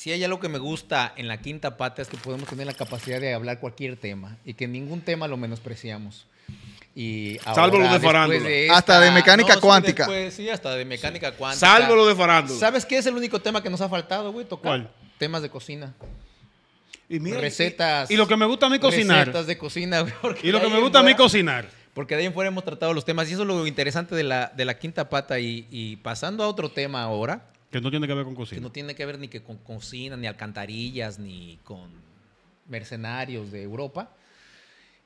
Si hay algo que me gusta en la quinta pata es que podemos tener la capacidad de hablar cualquier tema y que ningún tema lo menospreciamos. Y Salvo lo de farándula. hasta de mecánica cuántica. Sí, sí, hasta de mecánica cuántica. Salvo lo de farándula. ¿Sabes qué es el único tema que nos ha faltado, güey? ¿Cuál? temas de cocina. Y mira, recetas. Y, lo que me gusta a mí cocinar. Recetas de cocina, güey. Y lo que me gusta a mí cocinar. Porque de ahí en fuera hemos tratado los temas. Y eso es lo interesante de la, de la quinta pata. Y, y pasando a otro tema ahora que no tiene que ver con cocina. Que no tiene que ver ni que con cocina, ni alcantarillas, ni con mercenarios de Europa.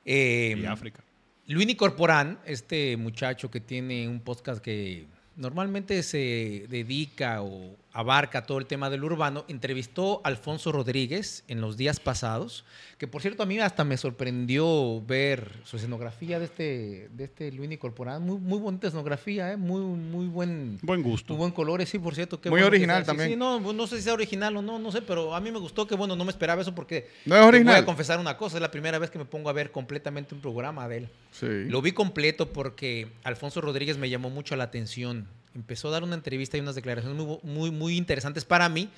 de em, y África. Luini Corporán, este muchacho que tiene un podcast que normalmente se dedica o, abarca todo el tema del urbano, entrevistó a Alfonso Rodríguez en los días pasados, que por cierto a mí hasta me sorprendió ver su escenografía de este, de este Luini Corporal, muy, muy bonita escenografía, ¿eh? muy, muy buen, buen gusto. Muy buen colores, sí, por cierto. muy original también. no, sé si sea original o no, no sé, pero a mí me gustó, que bueno, no me esperaba eso porque voy a confesar una cosa, es la primera vez que me pongo a ver completamente un programa de él. Sí. Lo vi completo porque Alfonso Rodríguez me llamó mucho la atención empezó a dar una entrevista y unas declaraciones muy, muy, interesantes para mí,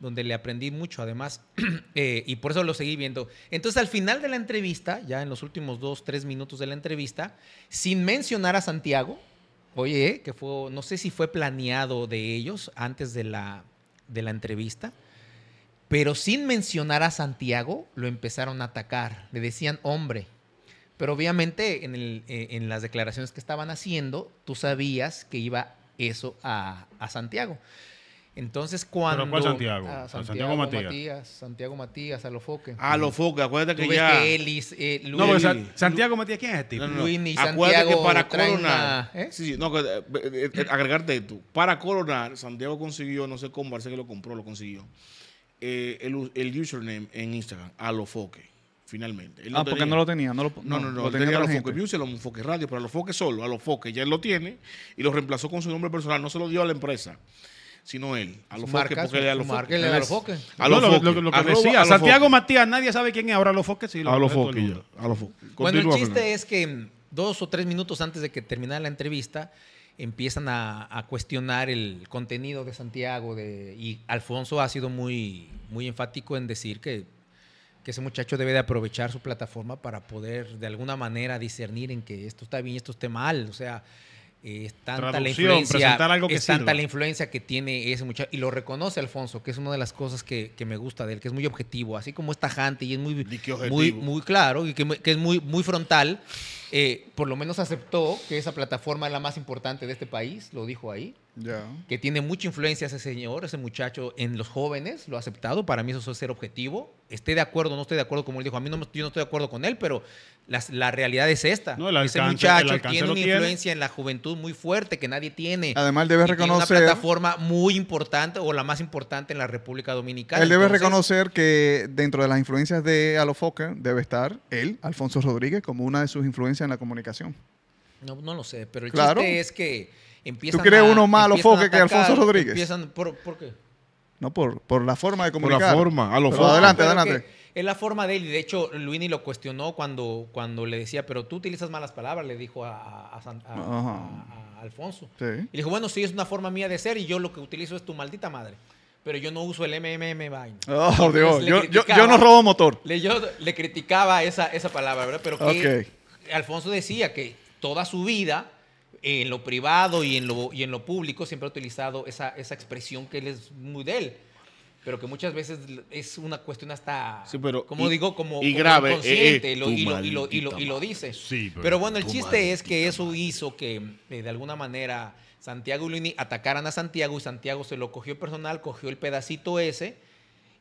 donde le aprendí mucho además, eh, y por eso lo seguí viendo. Entonces al final de la entrevista, ya en los últimos dos, tres minutos de la entrevista, sin mencionar a Santiago, oye, que fue, no sé si fue planeado de ellos antes de la, de la entrevista, pero sin mencionar a Santiago, lo empezaron a atacar, le decían hombre. Pero obviamente en, eh, en las declaraciones que estaban haciendo, tú sabías que iba eso a, a Santiago. Entonces, cuando. cuál Santiago? Santiago, Matías. Santiago Matías, a los A los acuérdate que ya. Eh, no, Santiago Matías, ¿quién es este? Luis ni acuérdate que para coronar. ¿eh? Sí, sí, no, que, eh, agregarte esto. Para coronar, Santiago consiguió, no sé cómo, parece que lo compró, lo consiguió. El, el, username en Instagram, a finalmente. ah, porque no lo tenía, no lo No, no, no, lo tenía, a los Focus Music, a los Foques Radio, pero a los Foques solo, a los Foques ya él lo tiene y lo reemplazó con su nombre personal, no se lo dio a la empresa sino él. A los Foques porque le a los Marques. A los Foques. A los Santiago Matías, nadie sabe quién es ahora los Foques. Sí, a los Foques. A los Foques. Bueno, el chiste es que dos o tres minutos antes de que terminara la entrevista, empiezan a, cuestionar el contenido de Santiago de, y Alfonso ha sido muy enfático en decir que ese muchacho debe de aprovechar su plataforma para poder de alguna manera discernir en que esto está bien y esto esté mal. O sea, eh, es tanta, la influencia, que es tanta la influencia que tiene ese muchacho. Y lo reconoce Alfonso, que es una de las cosas que, me gusta de él, que es muy objetivo, así como es tajante y es muy, muy, muy claro y que, es muy, muy frontal eh, por lo menos aceptó que esa plataforma es la más importante de este país, lo dijo ahí. Que tiene mucha influencia ese señor, ese muchacho en los jóvenes, lo ha aceptado. Para mí eso es ser objetivo. Esté de acuerdo, no esté de acuerdo, como él dijo. A mí no, yo no estoy de acuerdo con él, pero la realidad es esta. ese muchacho tiene una influencia en la juventud muy fuerte que nadie tiene. Además, debe reconocer. una plataforma muy importante o la más importante en la República Dominicana. Él debe reconocer que dentro de las influencias de Alofoca debe estar él, Alfonso Rodríguez, como una de sus influencias en la comunicación. No, no lo sé, pero el chiste es que empiezan ¿Tú crees uno más los que Alfonso Rodríguez? Empiezan, ¿por, qué? No, por, por la forma de comunicar. Por la forma, Adelante, adelante. Es la forma de él, y de hecho Luini lo cuestionó cuando, cuando le decía, pero tú utilizas malas palabras, le dijo a, Alfonso. Sí. Y dijo, bueno, sí, es una forma mía de ser y yo lo que utilizo es tu maldita madre pero yo no uso el MMM vaina. Oh, Dios. Yo, no robo motor. Le, yo le criticaba esa, palabra, ¿verdad? Pero que Alfonso decía que toda su vida, eh, en lo privado y en lo, y en lo público, siempre ha utilizado esa, expresión que él es muy de él pero que muchas veces es una cuestión hasta, como digo, como, grave, eh, eh, y, lo, dice. pero, bueno, el chiste es que eso hizo que, de alguna manera, Santiago y Luini atacaran a Santiago y Santiago se lo cogió personal, cogió el pedacito ese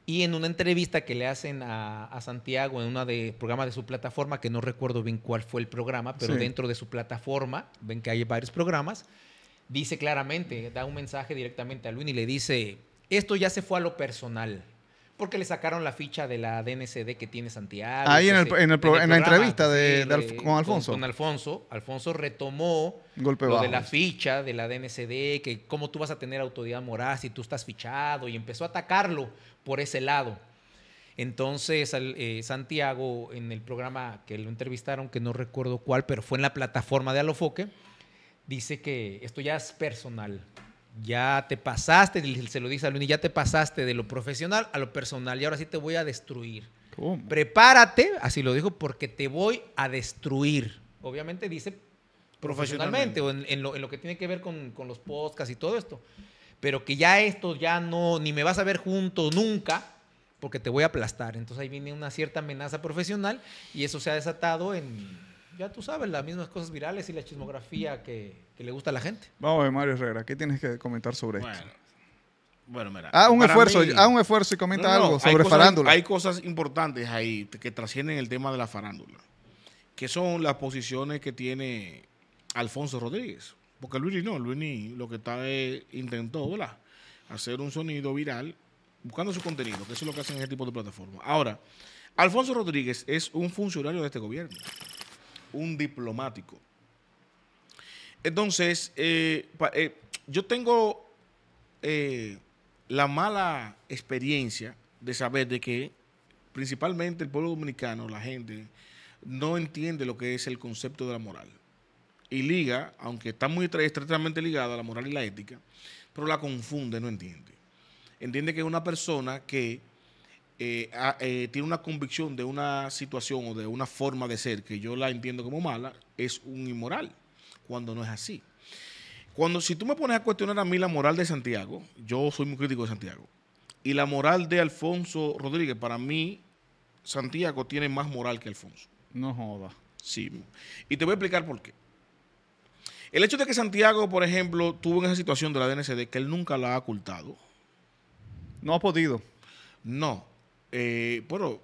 y en una entrevista que le hacen a, Santiago en una de programa de su plataforma, que no recuerdo bien cuál fue el programa, pero dentro de su plataforma, ven que hay varios programas, dice claramente, da un mensaje directamente a Luis y le dice, esto ya se fue a lo personal porque le sacaron la ficha de la DNCD que tiene Santiago. Ahí en, la entrevista de, con Alfonso. Con, Alfonso. Alfonso retomó lo de la ficha de la DNCD, que cómo tú vas a tener autoridad moral si tú estás fichado, y empezó a atacarlo por ese lado. Entonces, eh, Santiago, en el programa que lo entrevistaron, que no recuerdo cuál, pero fue en la plataforma de Alofoque, dice que esto ya es personal ya te pasaste, se lo dice a Luni, ya te pasaste de lo profesional a lo personal y ahora sí te voy a destruir. Prepárate, así lo dijo, porque te voy a destruir. Obviamente dice profesionalmente, o en, lo, que tiene que ver con, con, los podcasts y todo esto. Pero que ya esto ya no, ni me vas a ver junto nunca, porque te voy a aplastar. Entonces ahí viene una cierta amenaza profesional y eso se ha desatado en ya tú sabes, las mismas cosas virales y la chismografía que, le gusta a la gente. Vamos a Mario Herrera, ¿qué tienes que comentar sobre esto? Bueno, mira. Haz un esfuerzo, un esfuerzo y comenta algo sobre farándula. hay cosas importantes ahí que trascienden el tema de la farándula, que son las posiciones que tiene Alfonso Rodríguez. Porque Luis no, Luis lo que está es, intentó, ¿verdad? Hacer un sonido viral buscando su contenido, que eso es lo que hacen en este tipo de plataformas. Ahora, Alfonso Rodríguez es un funcionario de este gobierno un diplomático. Entonces, eh, eh, yo tengo eh, la mala experiencia de saber de que principalmente el pueblo dominicano, la gente, no entiende lo que es el concepto de la moral. Y liga, aunque está muy estrechamente ligada a la moral y la ética, pero la confunde, no entiende. Entiende que es una persona que eh, ah, eh, tiene una convicción de una situación o de una forma de ser que yo la entiendo como mala, es un inmoral, cuando no es así. Cuando si tú me pones a cuestionar a mí la moral de Santiago, yo soy muy crítico de Santiago, y la moral de Alfonso Rodríguez, para mí, Santiago tiene más moral que Alfonso. No joda. Sí. Y te voy a explicar por qué. El hecho de que Santiago, por ejemplo, tuvo en esa situación de la DNCD, que él nunca la ha ocultado. No ha podido. No, eh, pero,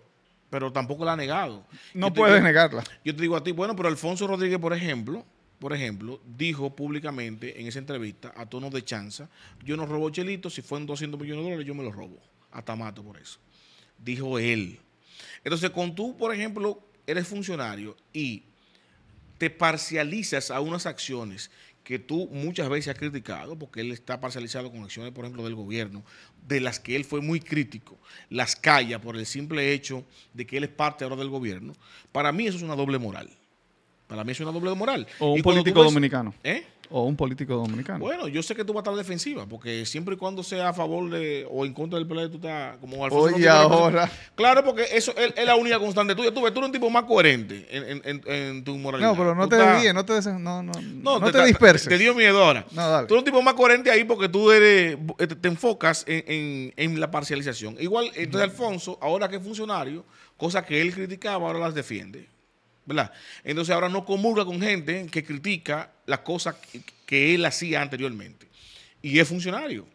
pero tampoco la ha negado. No puedes negarla. Yo te digo a ti, bueno, pero Alfonso Rodríguez, por ejemplo, por ejemplo, dijo públicamente en esa entrevista a tono de chanza, yo no robo chelitos, si fueron 200 millones de dólares yo me los robo, hasta mato por eso. Dijo él. Entonces, con tú, por ejemplo, eres funcionario y te parcializas a unas acciones que tú muchas veces has criticado, porque él está parcializado con acciones, por ejemplo, del gobierno, de las que él fue muy crítico, las calla por el simple hecho de que él es parte ahora del gobierno. Para mí eso es una doble moral. Para mí es una doble moral. O un político dominicano. ¿Eh? o un político dominicano. Bueno, yo sé que tú vas a estar defensiva, porque siempre y cuando sea a favor de o en contra del PLD, tú estás como Alfonso. Claro, porque eso es, la única constante tuya. Tú, ves, tú eres un tipo más coherente en, tu moralidad. No, pero no te desvíes, no te, des... no, no, te, disperses. Te dio miedo ahora. Tú eres un tipo más coherente ahí porque tú eres, eh, te, enfocas en, en, la parcialización. Igual, entonces Alfonso, ahora que es funcionario, cosas que él criticaba, ahora las defiende. Entonces ahora no comulga con gente que critica las cosas que, él hacía anteriormente. Y es funcionario.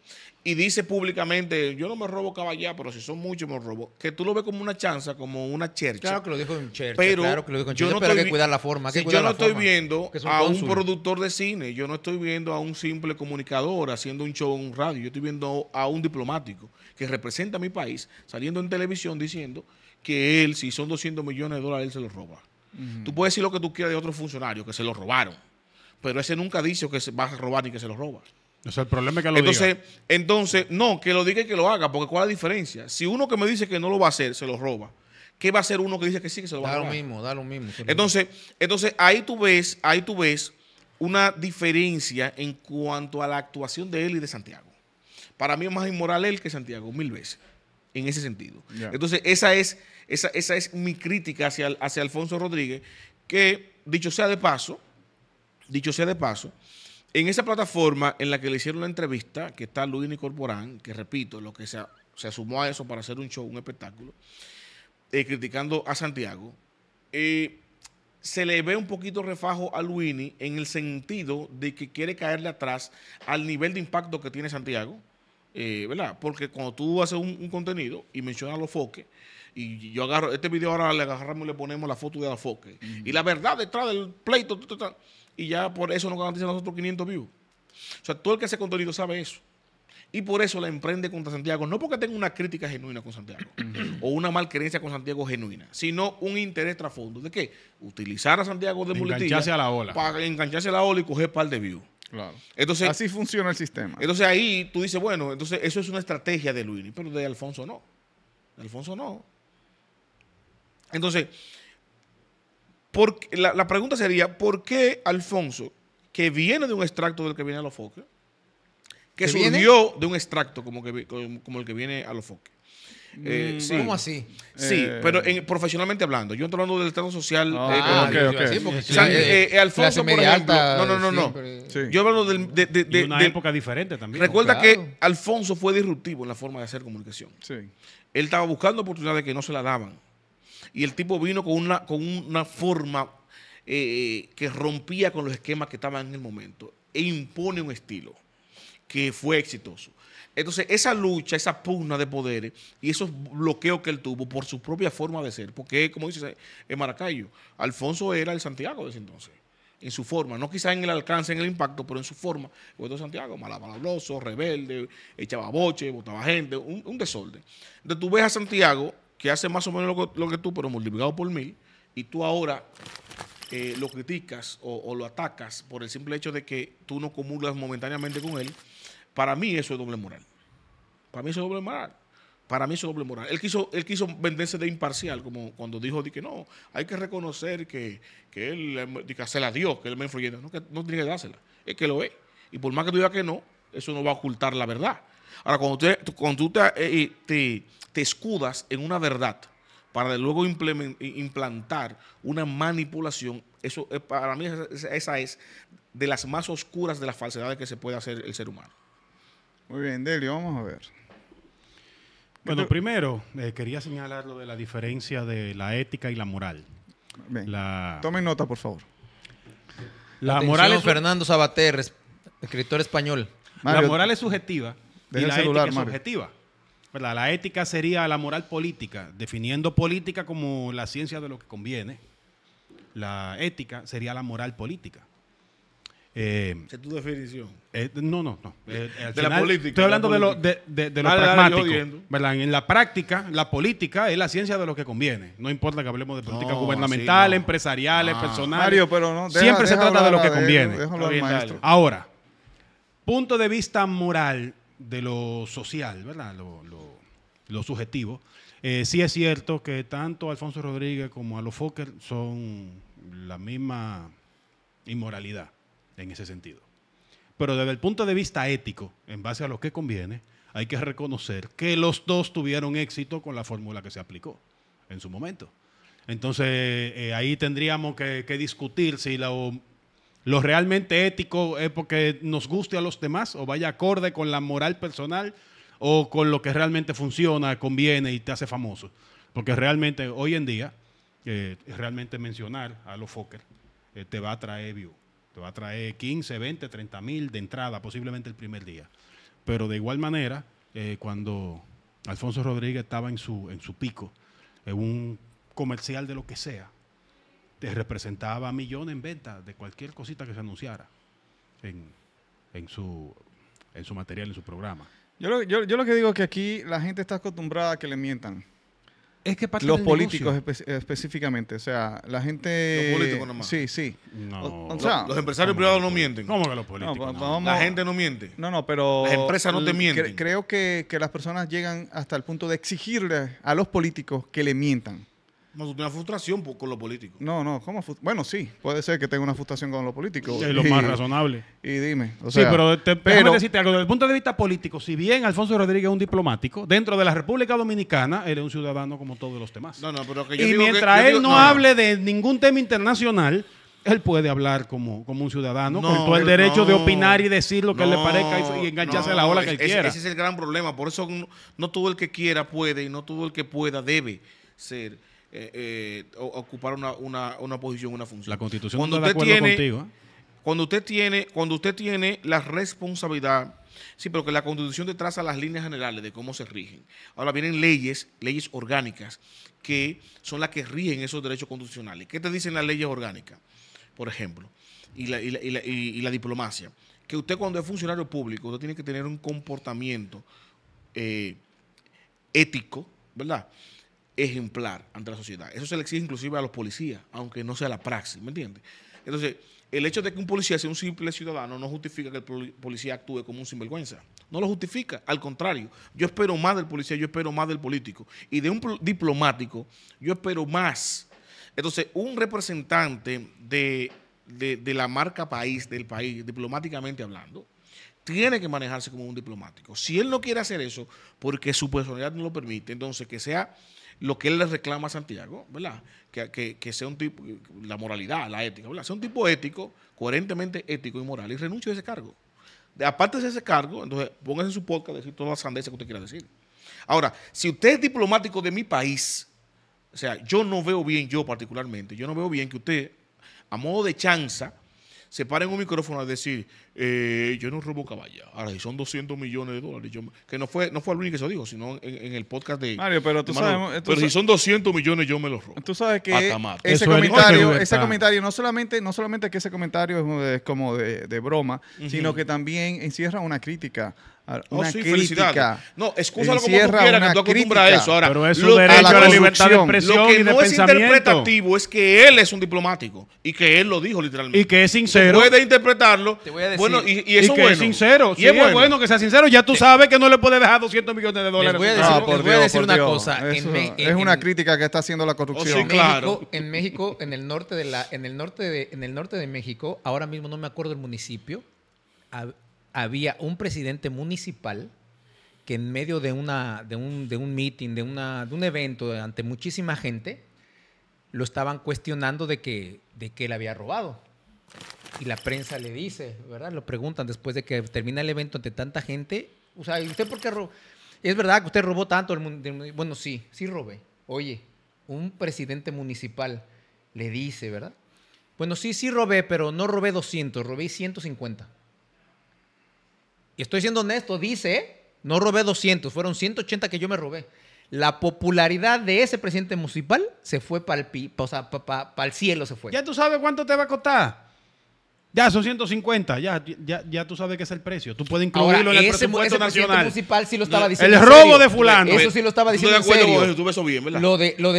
Y dice públicamente, yo no me robo caballá, pero si son muchos me robo. Que tú lo ves como una chanza, como una chercha. Claro que lo dijo en chercha, pero yo no pero hay que cuidar la forma. yo no estoy viendo a un productor de cine, yo no estoy viendo a un simple comunicador haciendo un show en un radio, yo estoy viendo a un diplomático que representa a mi país saliendo en televisión diciendo que él, si son 200 millones de dólares, él se los roba. Tú puedes decir lo que tú quieras de otros funcionarios que se lo robaron, pero ese nunca dice que se va a robar ni que se lo roba. es el problema que entonces, Entonces, no, que lo diga y que lo haga, porque ¿cuál es la diferencia? Si uno que me dice que no lo va a hacer, se lo roba. ¿Qué va a hacer uno que dice que sí, que se lo va a robar? Da lo mismo, da lo mismo. Entonces, entonces ahí tú ves, ahí tú ves una diferencia en cuanto a la actuación de él y de Santiago. Para mí es más inmoral él que Santiago, mil veces en ese sentido. Entonces, esa es, esa, es mi crítica hacia, hacia Alfonso Rodríguez, que, dicho sea de paso, dicho sea de paso, en esa plataforma en la que le hicieron la entrevista, que está Luini Corporán, que repito, lo que se, se sumó a eso para hacer un show, un espectáculo, eh, criticando a Santiago, eh, se le ve un poquito refajo a Luini en el sentido de que quiere caerle atrás al nivel de impacto que tiene Santiago. Eh, porque cuando tú haces un, contenido y mencionas a los foques, y yo agarro, este video ahora le agarramos y le ponemos la foto de los foques. Y la verdad detrás del pleito, y ya por eso nos garantizan nosotros 500 views. O sea, todo el que hace contenido sabe eso. Y por eso la emprende contra Santiago, no porque tenga una crítica genuina con Santiago o una mal creencia con Santiago genuina, sino un interés trasfondo de que utilizar a Santiago de muletilla para engancharse a la ola y coger par de views. Entonces, Así funciona el sistema. Entonces ahí tú dices, bueno, entonces eso es una estrategia de Luini, pero de Alfonso no. Alfonso no. Entonces, la, pregunta sería, ¿por qué Alfonso, que viene de un extracto del que viene a los foques, que surgió de un extracto como, que, como, como el que viene a los foques, eh, mm, sí. ¿Cómo así? Sí, eh. pero profesionalmente hablando. Yo estoy hablando del Estado social. Ah, eh, Alfonso, por ejemplo. no, no, no. Yo hablo de, una época diferente también. Recuerda que Alfonso fue disruptivo en la forma de hacer comunicación. Él estaba buscando oportunidades que no se la daban. Y el tipo vino con una, con una forma que rompía con los esquemas que estaban en el momento. E impone un estilo que fue exitoso. Entonces, esa lucha, esa pugna de poderes y esos bloqueos que él tuvo por su propia forma de ser, porque como dice en Maracayo, Alfonso era el Santiago de ese entonces, en su forma, no quizás en el alcance, en el impacto, pero en su forma, el todo Santiago, malabaloso, rebelde, echaba boche, botaba gente, un, desorden. Entonces tú ves a Santiago, que hace más o menos lo que, tú, pero multiplicado por mil, y tú ahora eh, lo criticas o, lo atacas por el simple hecho de que tú no acumulas momentáneamente con él, para mí eso es doble moral. Para mí eso es doble moral. Para mí eso es doble moral. Él quiso, él quiso venderse de imparcial, como cuando dijo de que no, hay que reconocer que, él em, se la dio, que él me influyente. No, no tiene que dársela. Es que lo es. Y por más que tú digas que no, eso no va a ocultar la verdad. Ahora, cuando, tú eh, eh, te, escudas en una verdad, para de luego implantar una manipulación, eso para mí esa es de las más oscuras de las falsedades que se puede hacer el ser humano. Muy bien, Delio, vamos a ver. Bueno, primero eh, quería señalar lo de la diferencia de la ética y la moral. Tomen nota, por favor. La moral es... Fernando Sabater, escritor español. la moral es subjetiva y la celular, ética es subjetiva. La ética sería la moral política, definiendo política como la ciencia de lo que conviene. La ética sería la moral política. Eh, es tu definición. Eh, no, no, no. de eh, la política. Estoy hablando de, lo, de, En la práctica, la política es la ciencia de lo que conviene. No importa que hablemos de política gubernamental, empresariales, ah, personales. siempre se trata de lo que conviene. Ahora, punto de vista moral de lo social, ¿verdad? Lo, lo, subjetivo. Eh, sí es cierto que tanto Alfonso Rodríguez como a los son la misma inmoralidad en ese sentido. Pero desde el punto de vista ético, en base a lo que conviene, hay que reconocer que los dos tuvieron éxito con la fórmula que se aplicó en su momento. Entonces, eh, ahí tendríamos que, discutir si lo, realmente ético es porque nos guste a los demás o vaya acorde con la moral personal o con lo que realmente funciona, conviene y te hace famoso. Porque realmente hoy en día, eh, realmente mencionar a los Fokker eh, te va a traer view va a traer 15, 20, 30 mil de entrada, posiblemente el primer día. Pero de igual manera, eh, cuando Alfonso Rodríguez estaba en su, en su pico, en un comercial de lo que sea, te representaba millones en venta de cualquier cosita que se anunciara en, su, material, en su programa. Yo lo, yo lo que digo es que aquí la gente está acostumbrada a que le mientan. Es que parte Los políticos específicamente, o sea, la gente... Los políticos nomás. Sí, sí. los, empresarios privados no mienten. ¿Cómo que los políticos? Pues, la gente no miente. No, no, pero... Las empresas no te mienten. creo que, que las personas llegan hasta el punto de exigirle a los políticos que le mientan. No, una frustración con lo político. No, no, ¿cómo? Bueno, sí, puede ser que tenga una frustración con lo político. Es lo más razonable. Y dime. O sea, sí, pero, te, pero Desde el punto de vista político, si bien Alfonso Rodríguez es un diplomático, dentro de la República Dominicana, él un ciudadano como todos los demás. No, no, que Y mientras él no, hable de ningún tema internacional, él puede hablar como, como un ciudadano, con todo el derecho de opinar y decir lo que le parezca y, engancharse a la ola que él quiera. Ese es el gran problema. Por eso no todo el que quiera puede y no todo el que pueda debe ser eh, eh, ocupar una, una, una, posición, una función. La constitución cuando usted tiene, contigo, ¿eh? Cuando usted tiene, cuando usted tiene la responsabilidad, sí, pero que la constitución te traza las líneas generales de cómo se rigen. Ahora vienen leyes, leyes orgánicas, que son las que rigen esos derechos constitucionales. ¿Qué te dicen las leyes orgánicas? Por ejemplo, y la, diplomacia que usted cuando es funcionario público, usted tiene que tener un comportamiento ético, ¿verdad? ejemplar ante la sociedad. Eso se le exige inclusive a los policías, aunque no sea la praxis, ¿me entiendes? Entonces, el hecho de que un policía sea un simple ciudadano no justifica que el policía actúe como un sinvergüenza. No lo justifica, al contrario. Yo espero más del policía, yo espero más del político. Y de un diplomático, yo espero más. Entonces, un representante de, de, de la marca país, del país, diplomáticamente hablando, tiene que manejarse como un diplomático. Si él no quiere hacer eso, porque su personalidad no lo permite, entonces que sea lo que él le reclama a Santiago, ¿verdad? Que, sea un tipo, la moralidad, la ética, ¿verdad? Sea un tipo ético, coherentemente ético y moral, y renuncie a ese cargo. aparte de ese cargo, entonces póngase en su podcast decir todas las sandeces que usted quiera decir. Ahora, si usted es diplomático de mi país, o sea, yo no veo bien, yo particularmente, yo no veo bien que usted, a modo de chanza, se para un micrófono a decir, eh, yo no robo caballa, ahora si son 200 millones de dólares, yo, que no fue no fue único que eso dijo, sino en, el podcast de... Mario, pero tú sabes... pero si son 200 millones yo me los robo. Tú sabes que ese comentario, ese comentario, no solamente, no solamente que ese comentario es como de, broma, sino que también encierra una crítica Ah, oh, no, sí, felicidad. No, escúchalo como tú quieras, que tú acostumbras a eso. Ahora, pero es su derecho a la, libertad de expresión Lo que no es interpretativo es que él es un diplomático y que él lo dijo literalmente. Y que es sincero. Puede interpretarlo. Te voy a decir. Bueno, y, eso que es sincero. Y es bueno. bueno. que sea sincero. Ya tú sabes que no le puede dejar 200 millones de dólares. Les voy a ah, decir, por decir una cosa. es una crítica que está haciendo la corrupción. claro. en México, en el norte de la, en el norte de, en el norte de México, ahora mismo no me acuerdo el municipio había un presidente municipal que en medio de, una, de, un, de meeting, de, una, de un evento ante muchísima gente, lo estaban cuestionando de que, de que él había robado. Y la prensa le dice, ¿verdad? Lo preguntan después de que termina el evento ante tanta gente. O sea, ¿y usted por qué robó? Es verdad que usted robó tanto. El bueno, sí, sí robé. Oye, un presidente municipal le dice, ¿verdad? Bueno, sí, sí robé, pero no robé 200, robé 150 y estoy siendo honesto, dice, no robé 200, fueron 180 que yo me robé. La popularidad de ese presidente municipal se fue para el, o sea, cielo, se fue. Ya tú sabes cuánto te va a costar. Ya, son 150, ya, ya, ya tú sabes que es el precio. Tú puedes incluirlo en el ese, presupuesto ese presidente municipal sí lo estaba diciendo. El robo de fulano. Eso sí lo estaba diciendo. Estoy eso bien, ¿verdad? Lo de, no,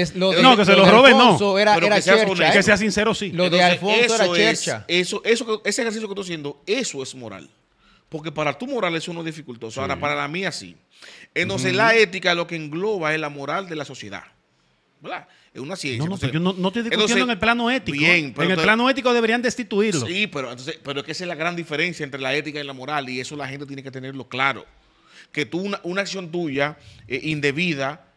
que se lo, robe no. Era, que, sea que sea sincero, sí. Lo de Alfonso era chercha. Eso, eso, ese ejercicio que estoy haciendo, eso es moral. Porque para tu moral eso no es dificultoso. Ahora, para la mía sí. Entonces, la ética lo que engloba es la moral de la sociedad. ¿Verdad? Es una ciencia. No, yo no, estoy discutiendo en el plano ético. pero en el plano ético deberían destituirlo. Sí, pero, entonces, pero es que esa es la gran diferencia entre la ética y la moral. Y eso la gente tiene que tenerlo claro. Que tú, una, acción tuya eh, indebida,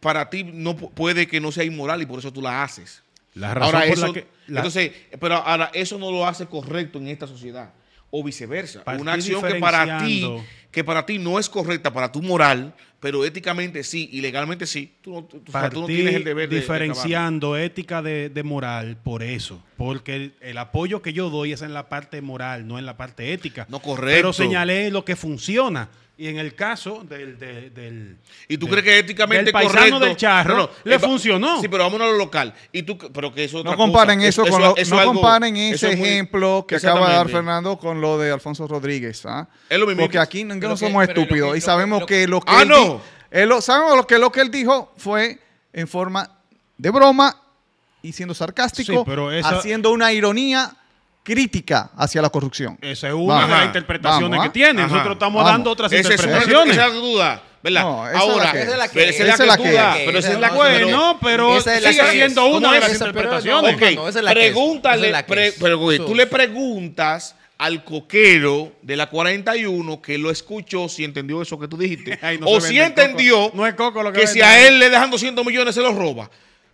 para ti no puede que no sea inmoral y por eso tú la haces. La razón Entonces, pero ahora eso no lo hace correcto en esta sociedad o viceversa. una acción que para ti que para ti no es correcta, para tu moral, pero éticamente sí y legalmente sí, tú no, tú, tienes el deber diferenciando Diferenciando ética de, moral por eso, porque el, el, apoyo que yo doy es en la parte moral, no en la parte ética. No correcto. Pero señalé lo que funciona. Y en el caso del. ¿Y tú crees que éticamente del charro le eh, funcionó. Sí, pero vámonos a lo local. Y tú, pero que eso. No comparen eso, con ese ejemplo que acaba de dar Fernando con lo de Alfonso Rodríguez. ¿ah? Es lo mismo. Porque aquí no, somos estúpidos y sabemos que lo que. Ah, él no. lo que, lo que él dijo fue en forma de broma y siendo sarcástico, haciendo una ironía crítica hacia la corrupción. Esa es una de las interpretaciones que ¿ah? tiene. Nosotros estamos dando otras interpretaciones. esa No, Ahora, es la que, esa la pero esa es la que, no, pero, sigue siendo una de las interpretaciones. pregúntale, tú le preguntas al coquero de la 41 que lo escuchó si entendió eso que tú dijiste o si entendió que, si a él le dejan 200 millones se los roba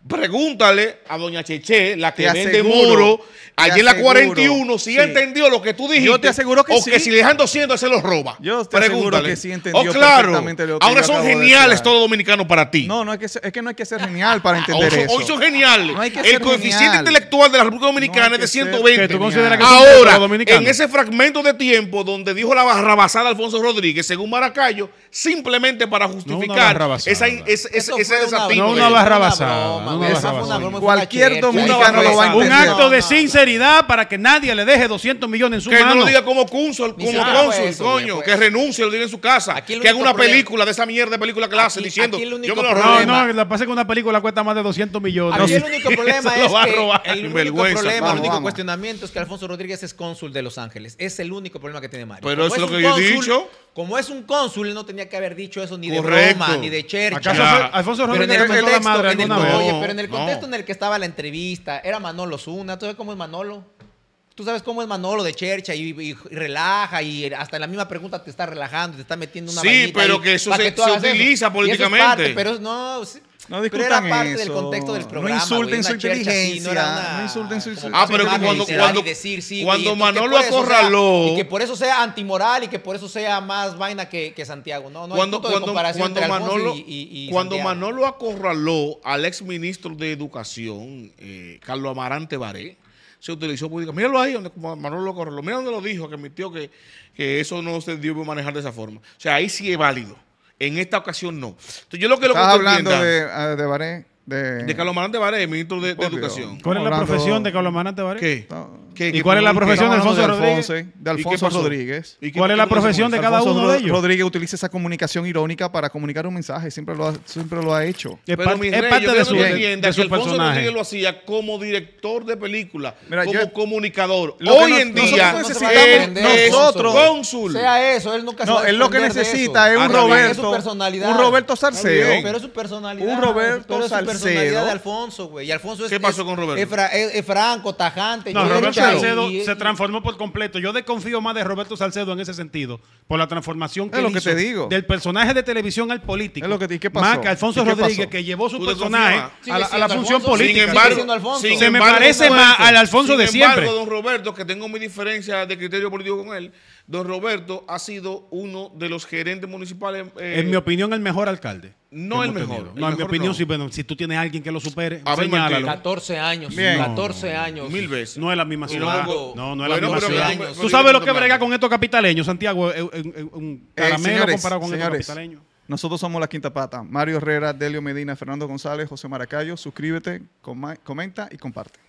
Pregúntale a doña Cheche, la que vende muro, allí en la 41, si entendió lo que tú dijiste. Yo te aseguro que o que si le dejan 200, se los roba. Yo te aseguro que sí oh, claro. Ahora son geniales todos dominicanos para ti. No, no hay que ser, es que no hay que ser genial para ah, entender eso. Hoy son geniales. El coeficiente intelectual de la República Dominicana es de 120. Ahora, en ese fragmento de tiempo donde dijo la barrabasada Alfonso Rodríguez, según Maracayo, simplemente para justificar esa, esa, esa, ese No una Cualquier Un acto de sinceridad para que nadie le deje 200 millones en su Que no lo diga como cónsul, como cónsul, coño. Pues. Que renuncie, lo diga en su casa. Que haga una película de esa mierda de película que hace diciendo. Yo me lo no, no, la pasa que una película cuesta más de 200 millones. Aquí el único problema es que el único problema, el único cuestionamiento es que Alfonso Rodríguez es cónsul de Los Ángeles. Es el único problema que tiene Mario. Pero es lo que yo he dicho. Como es un cónsul, no tenía que haber dicho eso ni de Roma, ni de Churchill. Alfonso pero en el contexto, en el, en el que estaba la entrevista, era Manolo Zuna. ¿Tú sabes cómo es Manolo? Tú sabes cómo es Manolo de Chercha y, relaja y hasta en la misma pregunta te está relajando, te está metiendo una Sí, pero que eso se, utiliza políticamente. pero no, no discutan pero era parte eso. del contexto del programa. No insulten su inteligencia. no, insulten su inteligencia. Ah, pero cuando, cuando, cuando Manolo acorraló. y que por eso sea antimoral y que por eso sea más vaina que, que Santiago. No, no cuando, hay punto cuando, de comparación cuando entre Manolo, y, y, y Cuando Manolo acorraló al exministro de Educación, eh, Carlos Amarante Baré, se utilizó pública. Míralo ahí, donde Manolo acorraló. Mira donde lo dijo, que admitió que, que eso no se debe manejar de esa forma. O sea, ahí sí es válido. En esta ocasión no. Entonces, yo lo que lo que hablando de, eh, de Baré. De, de Carlos Manante de ministro de, Educación. ¿Cuál es la profesión de Carlos Manante de Baré? ¿Qué? ¿Y cuál es la profesión de Alfonso Rodríguez? De Alfonso Rodríguez. ¿Y cuál es la profesión de cada uno de ellos? Rodríguez utiliza esa comunicación irónica para comunicar un mensaje, siempre lo ha, siempre lo ha hecho. Es, parte, de su, de, de su Alfonso Rodríguez lo hacía como director de película, como comunicador. Hoy en día, nosotros, nosotros cónsul. Sea eso, él nunca No, él lo que necesita es un ah, Roberto. Un Roberto Salcedo. Pero es su personalidad. Un Roberto Salcedo. de Alfonso, güey. ¿Qué pasó con Roberto? Es franco, tajante. No, Salcedo se transformó por completo. Yo desconfío más de Roberto Salcedo en ese sentido, por la transformación que, hizo digo. del personaje de televisión al político. Es lo que te, ¿qué pasó? Más que Alfonso Rodríguez, que llevó su personaje a la, función política. Sin embargo, se me parece más al Alfonso de siempre. Sin embargo, don Roberto, que tengo mi diferencia de criterio político con él, Don Roberto ha sido uno de los gerentes municipales. Eh, en mi opinión, el mejor alcalde. No el mejor. no, en mi opinión, si, tú tienes alguien que lo supere, a ver, 14 años. 14 años. Mil veces. No es la misma ciudad. no, no es la misma ciudad. tú sabes lo que brega con estos capitaleños, Santiago. Eh, eh, un caramelo comparado con señores, Nosotros somos la quinta pata. Mario Herrera, Delio Medina, Fernando González, José Maracayo. Suscríbete, comenta y comparte.